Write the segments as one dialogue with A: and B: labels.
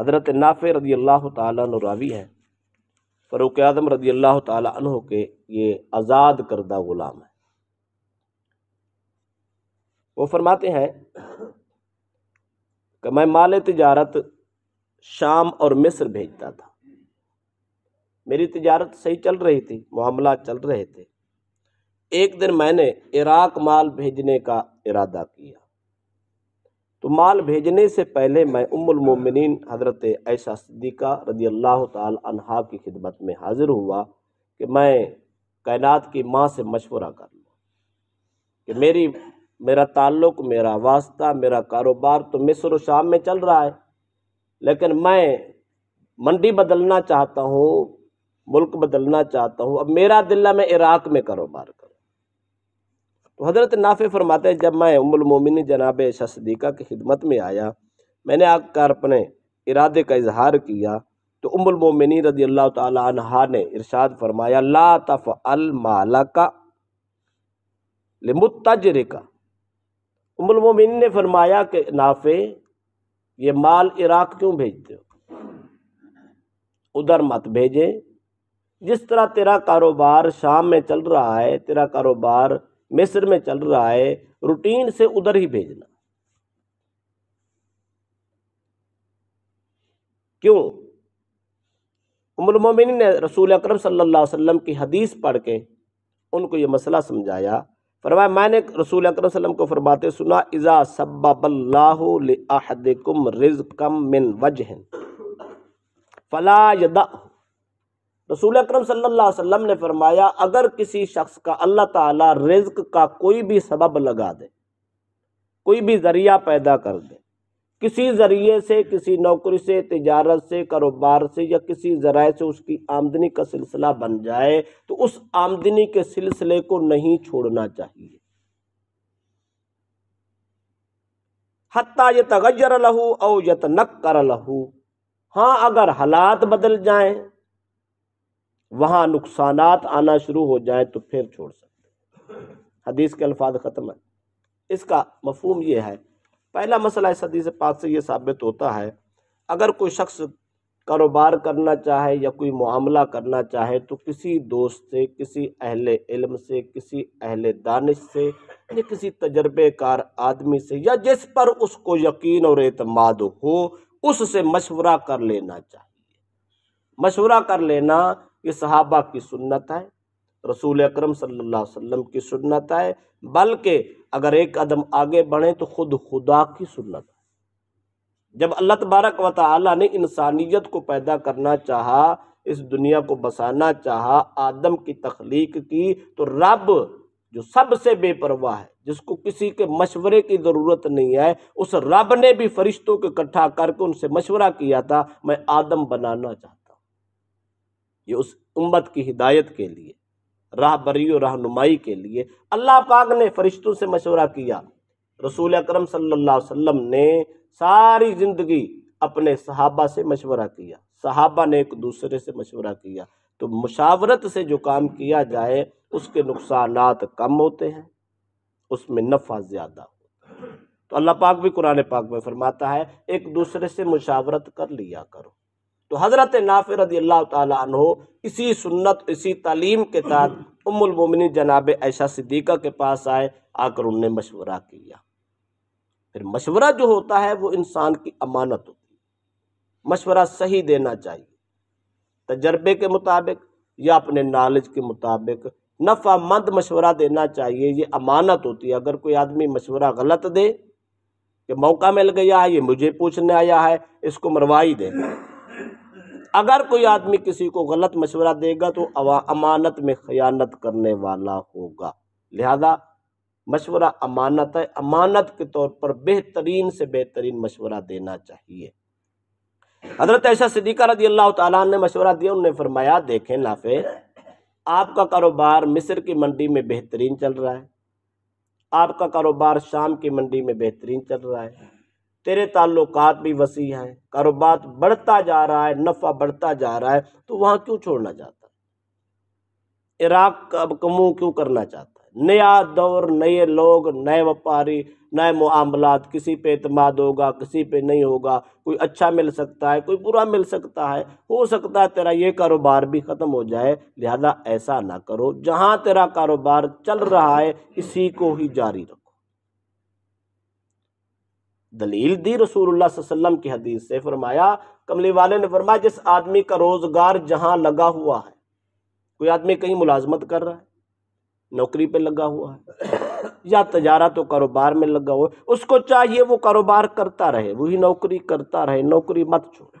A: हज़रत नाफ़ रदी अल्लाह तवी हैं फ़रूक आदम रदी अल्लाह तहो के ये आज़ाद करदा ग़ुलाम है वो फरमाते हैं कि मैं माल तजारत शाम और मिस्र भेजता था मेरी तजारत सही चल रही थी मामला चल रहे थे एक दिन मैंने इराक माल भेजने का इरादा किया तो माल भेजने से पहले मैं उम्मुलमिन हज़रत ऐशा सिद्दीक़ा रदी अल्लाह तहा की खिदमत में हाज़िर हुआ कि मैं कायनात की माँ से मशवरा कर लूँ कि मेरी मेरा ताल्लुक मेरा वास्ता मेरा कारोबार तो मिस्र शाम में चल रहा है लेकिन मैं मंडी बदलना चाहता हूँ मुल्क बदलना चाहता हूँ अब मेरा दिल्ला मैं इराक़ में कारोबार तो हज़रत नाफे फरमाते हैं जब मैं मोमिन जनाब शसदीक़ा की खिदमत में आया मैंने आकर अपने इरादे का इजहार किया तो मोमिन रजी अल्लाह तहा ने इरशाद फरमाया ला तफ़ माला का लिमुतजर का मोमिन ने फरमाया कि नाफे ये माल इराक क्यों भेजते हो उधर मत भेजें जिस तरह तेरा कारोबार शाम में चल रहा है तेरा कारोबार मिस्र में चल रहा है रूटीन से उधर ही भेजना क्यों मोमिन ने रसूल अकरम सल्लल्लाहु अलैहि वसल्लम की हदीस पढ़ के उनको यह मसला समझाया फरमाया मैंने रसूल अकरम सल्लम को फरमाते सुना इज़ा सब्बाबल्लाहदकुम कम मिन वजहन फ़ला यदा रसूल अक्रम सल्लल्लाहु ने फरमाया अगर किसी शख्स का अल्लाह ताला रिज्क का कोई भी सबब लगा दे कोई भी ज़रिया पैदा कर दे किसी ज़रिए से किसी नौकरी से तजारत से कारोबार से या किसी ज़राए से उसकी आमदनी का सिलसिला बन जाए तो उस आमदनी के सिलसिले को नहीं छोड़ना चाहिए हत्या ये तगजर लहू और नक कर लहू हाँ अगर हालात बदल जाएं वहाँ नुकसान आना शुरू हो जाए तो फिर छोड़ सकते हदीस के अल्फाज ख़त्म है इसका मफहम यह है पहला मसला इस हदीस पाक से यह साबित होता है अगर कोई शख्स कारोबार करना चाहे या कोई मामला करना चाहे तो किसी दोस्त से किसी अहल इल्म से किसी अहल दानिश से या किसी तजर्बेकार आदमी से या जिस पर उसको यकीन और अतमाद हो उससे मशवरा कर लेना चाहिए मशवरा कर लेना ये सहाबा की सुन्नत है रसूल अकरम सल्लल्लाहु अलैहि वसल्लम की सुन्नत है बल्कि अगर एक कदम आगे बढ़े तो खुद खुदा की सुन्नत है जब अल्लाह तबारक व ताली ने इंसानियत को पैदा करना चाहा इस दुनिया को बसाना चाहा आदम की तख्लीक की तो रब जो सबसे बेपरवाह है जिसको किसी के मशवरे की ज़रूरत नहीं है उस रब ने भी फरिश्तों को इकट्ठा करके उनसे मशवरा किया था मैं आदम बनाना चाहता ये उस उम्मत की हिदायत के लिए राहबरी और रहनुमाई के लिए अल्लाह पाक ने फरिश्तों से मशवरा किया रसूल अकरम सल्लल्लाहु अलैहि वसल्लम ने सारी ज़िंदगी अपने सहाबा से मशवरा किया सहाबा ने एक दूसरे से मशवरा किया तो मुशावरत से जो काम किया जाए उसके नुकसान कम होते हैं उसमें नफ़ा ज़्यादा तो अल्लाह पाक भी कुरान पाक में फरमाता है एक दूसरे से मुशावरत कर लिया करो तो हज़रत नाफ़ रदी अल्लाह तहो इसी सुन्नत इसी तालीम के तहत उमुलमिन जनाब ऐशा सिद्दीक़ा के पास आए आकर उनने मशवरा किया फिर मशवरा जो होता है वो इंसान की अमानत होती है मशवरा सही देना चाहिए तजर्बे के मुताबिक या अपने नॉलेज के मुताबिक नफा मंद मशवरा देना चाहिए ये अमानत होती है अगर कोई आदमी मशवरा गलत दे कि मौका मिल गया ये मुझे पूछने आया है इसको मरवाई देना अगर कोई आदमी किसी को गलत मशवरा देगा तो अमानत में खयानत करने वाला होगा लिहाजा मशवरा अमानत है अमानत के तौर पर बेहतरीन से बेहतरीन मशवरा देना चाहिए हजरत ऐसा सिद्दीका रदी अल्लाह ताला ने मशवरा दिया उन्होंने फरमाया देखें नाफे आपका कारोबार मिस्र की मंडी में बेहतरीन चल रहा है आपका कारोबार शाम की मंडी में बेहतरीन चल रहा है तेरे ताल्लुकात भी वसी हैं कारोबार बढ़ता जा रहा है नफ़ा बढ़ता जा रहा है तो वहाँ क्यों छोड़ना चाहता है इराक अब कमू क्यों करना चाहता है नया दौर नए लोग नए व्यापारी नए मामलात किसी पे अतमाद होगा किसी पे नहीं होगा कोई अच्छा मिल सकता है कोई बुरा मिल सकता है हो सकता है तेरा ये कारोबार भी ख़त्म हो जाए लिहाजा ऐसा ना करो जहाँ तेरा कारोबार चल रहा है इसी को ही जारी रखो दलील दी रसूल की हदीस से फरमाया कमली वाले ने फरमाया जिस आदमी का रोज़गार जहां लगा हुआ है कोई आदमी कहीं मुलाजमत कर रहा है नौकरी पे लगा हुआ है या तजारा तो कारोबार में लगा हुआ है उसको चाहिए वो कारोबार करता रहे वही नौकरी करता रहे नौकरी मत छोड़े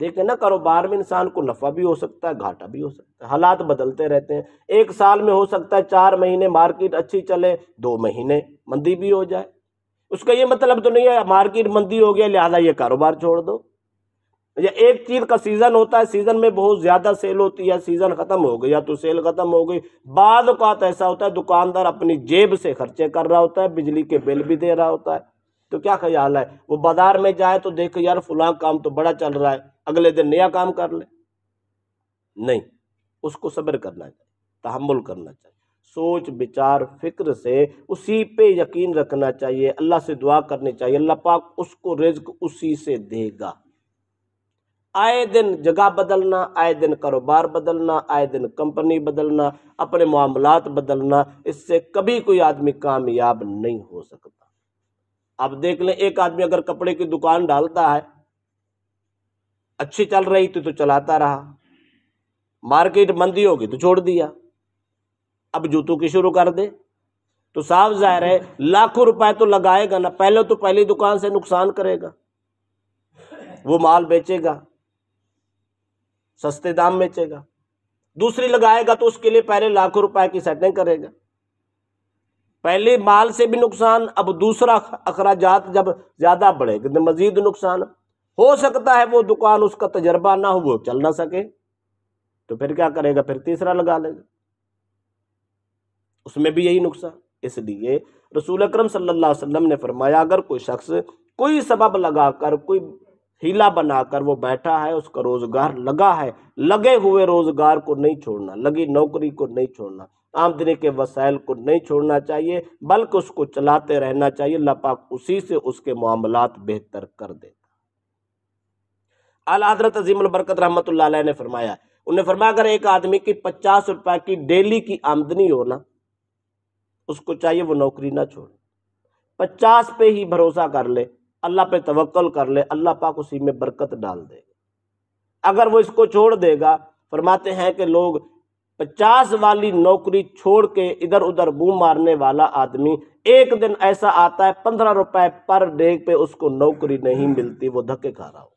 A: देखें ना कारोबार में इंसान को नफ़ा भी हो सकता है घाटा भी हो सकता है हालात बदलते रहते हैं एक साल में हो सकता है चार महीने मार्केट अच्छी चले दो महीने मंदी भी हो जाए उसका ये मतलब तो नहीं है मार्केट मंदी हो गया लिहाजा ये कारोबार छोड़ दो या एक चीज़ का सीज़न होता है सीज़न में बहुत ज़्यादा सेल होती है सीज़न ख़त्म हो गया तो सेल ख़त्म हो गई बाद तो ऐसा होता है दुकानदार अपनी जेब से खर्चे कर रहा होता है बिजली के बिल भी दे रहा होता है तो क्या ख्याल है वो बाजार में जाए तो देखे यार फुला काम तो बड़ा चल रहा है अगले दिन नया काम कर ले नहीं उसको सब्र करना चाहिए तहमुल करना चाहिए सोच विचार फिक्र से उसी पे यकीन रखना चाहिए अल्लाह से दुआ करनी चाहिए अल्लाह पाक उसको रिज्क उसी से देगा आए दिन जगह बदलना आए दिन कारोबार बदलना आए दिन कंपनी बदलना अपने मामलात बदलना इससे कभी कोई आदमी कामयाब नहीं हो सकता आप देख ले एक आदमी अगर कपड़े की दुकान डालता है अच्छी चल रही थी तो चलाता रहा मार्केट मंदी होगी तो छोड़ दिया अब जूतों की शुरू कर दे तो साफ जाहिर है लाखों रुपए तो लगाएगा ना पहले तो पहली दुकान से नुकसान करेगा वो माल बेचेगा सस्ते दाम बेचेगा दूसरी लगाएगा तो उसके लिए पहले लाखों रुपए की सेटिंग करेगा पहले माल से भी नुकसान अब दूसरा अखराज जब ज़्यादा बढ़े तो मज़ीद नुकसान हो सकता है वो दुकान उसका तजर्बा ना हो वो चल ना सके तो फिर क्या करेगा फिर तीसरा लगा लेगा उसमें भी यही नुकसान इसलिए रसूल अक्रम सल्लल्लाहु ने फरमाया अगर कोई शख्स कोई सबब लगाकर कोई हीला बनाकर वो बैठा है उसका रोजगार लगा है लगे हुए रोजगार को नहीं छोड़ना लगी नौकरी को नहीं छोड़ना आमदनी के वसाइल को नहीं छोड़ना चाहिए बल्कि उसको चलाते रहना चाहिए अल्लाह पाक उसी से उसके मामला बेहतर कर देता अल हजरत बरकत रहमत ने फरमाया उन्हें फरमाया अगर एक आदमी की पचास रुपए की डेली की आमदनी हो ना उसको चाहिए वो नौकरी ना छोड़े पचास पे ही भरोसा कर ले अल्लाह पे तवक्ल कर ले अल्लाह पाक उसी में बरकत डाल देगा अगर वो इसको छोड़ देगा फरमाते हैं कि लोग पचास वाली नौकरी छोड़ के इधर उधर बू मारने वाला आदमी एक दिन ऐसा आता है पंद्रह रुपए पर डे पे उसको नौकरी नहीं मिलती वो धक्के खा रहा हो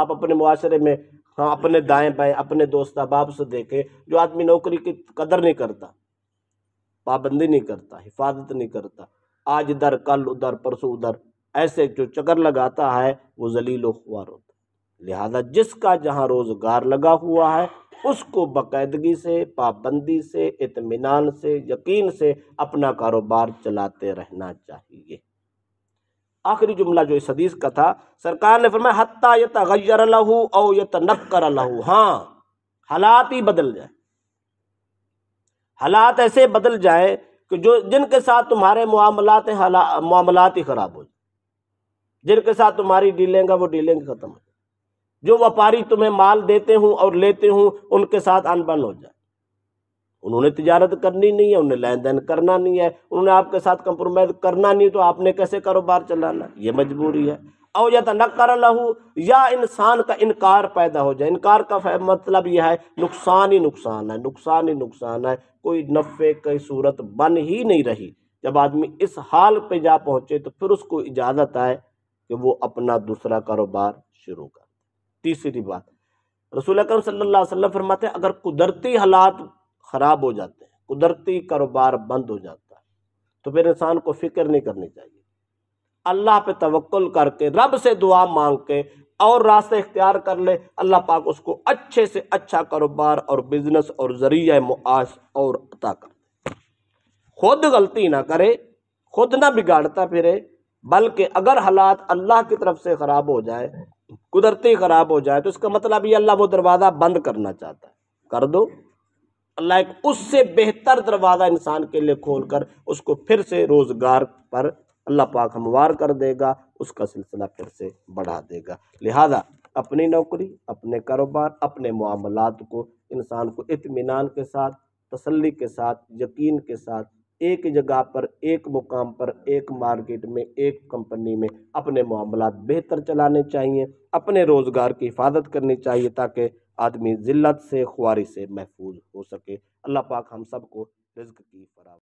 A: आप अपने मुआरे में हाँ अपने दाएं बाएं अपने दोस्त अहबाब से देखे जो आदमी नौकरी की कदर नहीं करता पाबंदी नहीं करता हिफाजत नहीं करता आज इधर कल उधर परसों उधर ऐसे जो चक्कर लगाता है वो जलीलो खुआर होता लिहाजा जिसका जहाँ रोज़गार लगा हुआ है उसको बाकायदगी से पाबंदी से इतमान से यकीन से अपना कारोबार चलाते रहना चाहिए आखिरी जुमला जो इस हदीस का था सरकार ने फरमाया हत्ता यह गजर लहू और यह नक्कर लहू हाँ हालात ही बदल जाए हालात ऐसे बदल जाए कि जो जिनके साथ तुम्हारे मामलात मामलात ही ख़राब हो जाए जिनके साथ तुम्हारी डीलेंगे वो डीलेंगे ख़त्म हो जाए जो व्यापारी तुम्हें माल देते हूँ और लेते हूँ उनके साथ अनबन हो जाए उन्होंने तिजारत करनी नहीं है उन्हें लेन देन करना नहीं है उन्होंने आपके साथ कंप्रोमाइज करना नहीं तो आपने कैसे कारोबार चलाना ये मजबूरी है और या तो नकर लहू या इंसान का इनकार पैदा हो जाए इनकार का मतलब यह है नुकसान ही नुकसान है नुकसान ही नुकसान है कोई नफ़े कई सूरत बन ही नहीं रही जब आदमी इस हाल पे जा पहुंचे तो फिर उसको इजाज़त आए कि वो अपना दूसरा कारोबार शुरू कर तीसरी बात रसूल अकरम सल्लल्लाहु अलैहि वसल्लम फरमाते हैं अगर कुदरती हालात ख़राब हो जाते हैं कुदरती कारोबार बंद हो जाता है तो फिर इंसान को फिक्र नहीं करनी चाहिए अल्लाह पे तवक्ल करके रब से दुआ मांग के और रास्ते इख्तियार कर ले अल्लाह पाक उसको अच्छे से अच्छा कारोबार और बिजनेस और ज़रिया मुआश और अता कर दे खुद गलती ना करे खुद ना बिगाड़ता फिरे बल्कि अगर हालात अल्लाह की तरफ से ख़राब हो जाए कुदरती ख़राब हो जाए तो इसका मतलब ये अल्लाह वो दरवाज़ा बंद करना चाहता है कर दो अल्लाह एक उससे बेहतर दरवाज़ा इंसान के लिए खोल कर उसको फिर से रोज़गार पर अल्लाह पाक हमवार कर देगा उसका सिलसिला फिर से बढ़ा देगा लिहाजा अपनी नौकरी अपने कारोबार अपने मामलात को इंसान को इतमान के साथ तसल्ली के साथ यकीन के साथ एक जगह पर एक मुकाम पर एक मार्केट में एक कंपनी में अपने मामला बेहतर चलाने चाहिए अपने रोज़गार की हिफाजत करनी चाहिए ताकि आदमी ज़िल्लत से ख्वारी से महफूज हो सके अल्लाह पाक हम सबको रिज्क की फराम